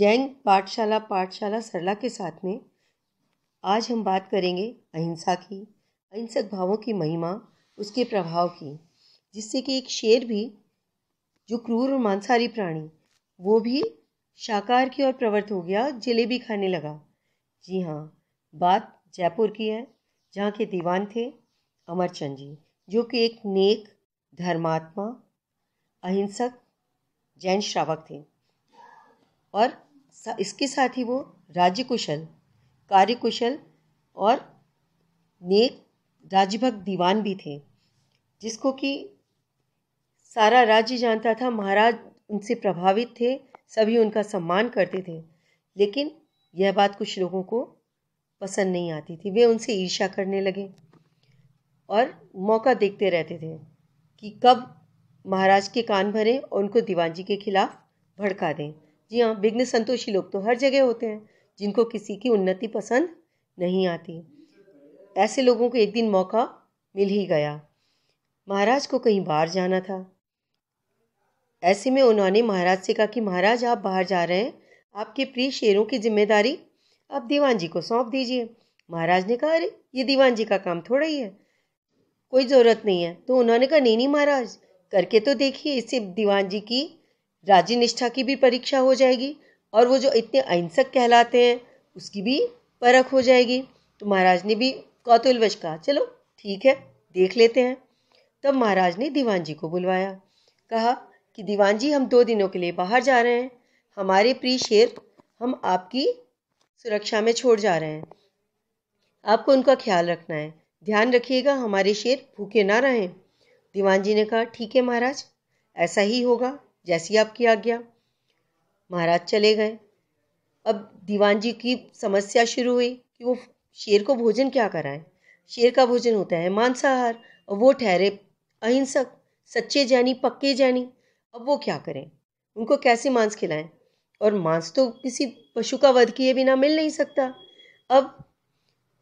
जैन पाठशाला पाठशाला सरला के साथ में आज हम बात करेंगे अहिंसा की अहिंसक भावों की महिमा उसके प्रभाव की जिससे कि एक शेर भी जो क्रूर और मांसाहारी प्राणी वो भी शाकाहार की ओर प्रवृत्त हो गया जलेबी खाने लगा जी हाँ बात जयपुर की है जहाँ के दीवान थे अमरचंद जी जो कि एक नेक धर्मात्मा अहिंसक जैन श्रावक थे और इसके साथ ही वो राज्य कुशल कार्य कुशल और नेक राजभक्त दीवान भी थे जिसको कि सारा राज्य जानता था महाराज उनसे प्रभावित थे सभी उनका सम्मान करते थे लेकिन यह बात कुछ लोगों को पसंद नहीं आती थी वे उनसे ईर्ष्या करने लगे और मौका देखते रहते थे कि कब महाराज के कान भरें और उनको दीवान जी के खिलाफ भड़का दें जी हाँ विघ्न संतोषी लोग तो हर जगह होते हैं जिनको किसी की उन्नति पसंद नहीं आती ऐसे लोगों को एक दिन मौका मिल ही गया महाराज को कहीं बाहर जाना था ऐसे में उन्होंने महाराज से कहा कि महाराज आप बाहर जा रहे हैं आपके प्रिय शेरों की जिम्मेदारी आप दीवान जी को सौंप दीजिए महाराज ने कहा अरे ये दीवान जी का काम थोड़ा ही है कोई ज़रूरत नहीं है तो उन्होंने कहा नहीं नहीं महाराज करके तो देखिए इससे दीवान जी की राजी निष्ठा की भी परीक्षा हो जाएगी और वो जो इतने अहिंसक कहलाते हैं उसकी भी परख हो जाएगी तो महाराज ने भी कौतुलवश कहा चलो ठीक है देख लेते हैं तब महाराज ने दीवान जी को बुलवाया कहा कि दीवान जी हम दो दिनों के लिए बाहर जा रहे हैं हमारे प्रिय शेर हम आपकी सुरक्षा में छोड़ जा रहे हैं आपको उनका ख्याल रखना है ध्यान रखिएगा हमारे शेर भूखे ना रहें दीवान जी ने कहा ठीक है महाराज ऐसा ही होगा जैसी आपकी आज्ञा महाराज चले गए अब दीवान जी की समस्या शुरू हुई कि वो शेर को भोजन क्या कराएं शेर का भोजन होता है मांसाहार और वो ठहरे अहिंसक सच्चे जैनी पक्के जैनी अब वो क्या करें उनको कैसे मांस खिलाएं और मांस तो किसी पशु का वध किए बिना मिल नहीं सकता अब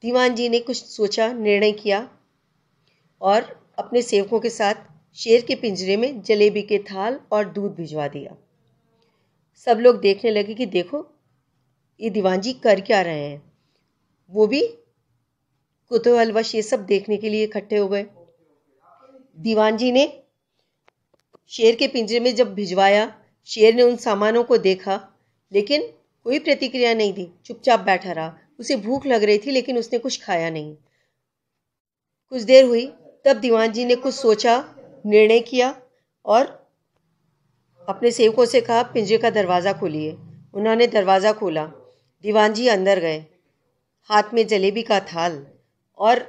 दीवान जी ने कुछ सोचा निर्णय किया और अपने सेवकों के साथ शेर के पिंजरे में जलेबी के थाल और दूध भिजवा दिया सब लोग देखने लगे कि देखो ये दीवान जी कर क्या रहे हैं वो भी कुतूहल ये सब देखने के लिए इकट्ठे हो गए दीवान जी ने शेर के पिंजरे में जब भिजवाया शेर ने उन सामानों को देखा लेकिन कोई प्रतिक्रिया नहीं दी चुपचाप बैठा रहा उसे भूख लग रही थी लेकिन उसने कुछ खाया नहीं कुछ देर हुई तब दीवान जी ने कुछ सोचा निर्णय किया और अपने सेवकों से कहा पिंजरे का दरवाज़ा खोलिए उन्होंने दरवाज़ा खोला दीवान जी अंदर गए हाथ में जलेबी का थाल और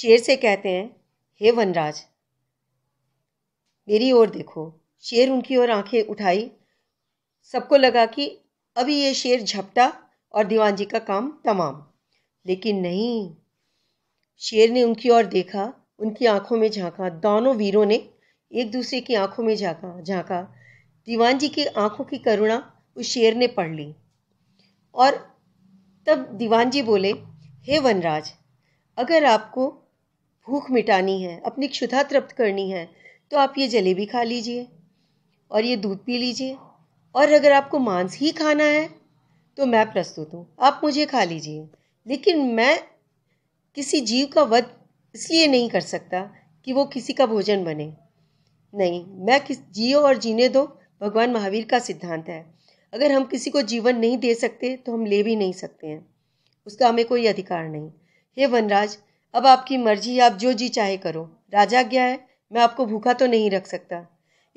शेर से कहते हैं हे वनराज मेरी ओर देखो शेर उनकी ओर आंखें उठाई सबको लगा कि अभी ये शेर झपटा और दीवान जी का काम तमाम लेकिन नहीं शेर ने उनकी ओर देखा उनकी आंखों में झांका दोनों वीरों ने एक दूसरे की आंखों में झांका झांका दीवान जी की आंखों की करुणा उस शेर ने पढ़ ली और तब दीवान जी बोले हे वनराज अगर आपको भूख मिटानी है अपनी क्षुधा तृप्त करनी है तो आप ये जलेबी खा लीजिए और ये दूध पी लीजिए और अगर आपको मांस ही खाना है तो मैं प्रस्तुत हूँ आप मुझे खा लीजिए लेकिन मैं किसी जीव का वध इसलिए नहीं कर सकता कि वो किसी का भोजन बने नहीं मैं किस जियो और जीने दो भगवान महावीर का सिद्धांत है अगर हम किसी को जीवन नहीं दे सकते तो हम ले भी नहीं सकते हैं उसका हमें कोई अधिकार नहीं हे वनराज अब आपकी मर्जी आप जो जी चाहे करो राजा गया है मैं आपको भूखा तो नहीं रख सकता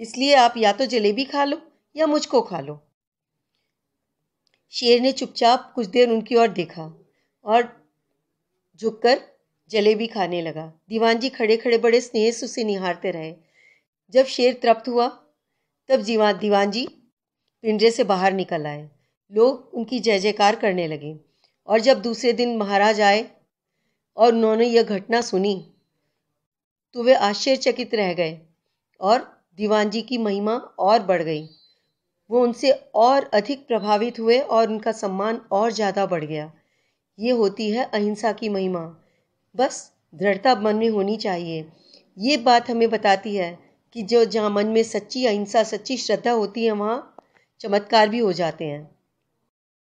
इसलिए आप या तो जलेबी खा लो या मुझको खा लो शेर ने चुपचाप कुछ देर उनकी ओर देखा और झुककर जलेबी खाने लगा दीवान जी खड़े खड़े बड़े स्नेह से उसे निहारते रहे जब शेर तृप्त हुआ तब जीवा दीवान जी पिंजरे से बाहर निकल आए लोग उनकी जय जयकार करने लगे और जब दूसरे दिन महाराज आए और उन्होंने यह घटना सुनी तो वे आश्चर्यचकित रह गए और दीवान जी की महिमा और बढ़ गई वो उनसे और अधिक प्रभावित हुए और उनका सम्मान और ज़्यादा बढ़ गया ये होती है अहिंसा की महिमा बस दृढ़ता मन में होनी चाहिए ये बात हमें बताती है कि जो जहाँ मन में सच्ची अहिंसा सच्ची श्रद्धा होती है वहाँ चमत्कार भी हो जाते हैं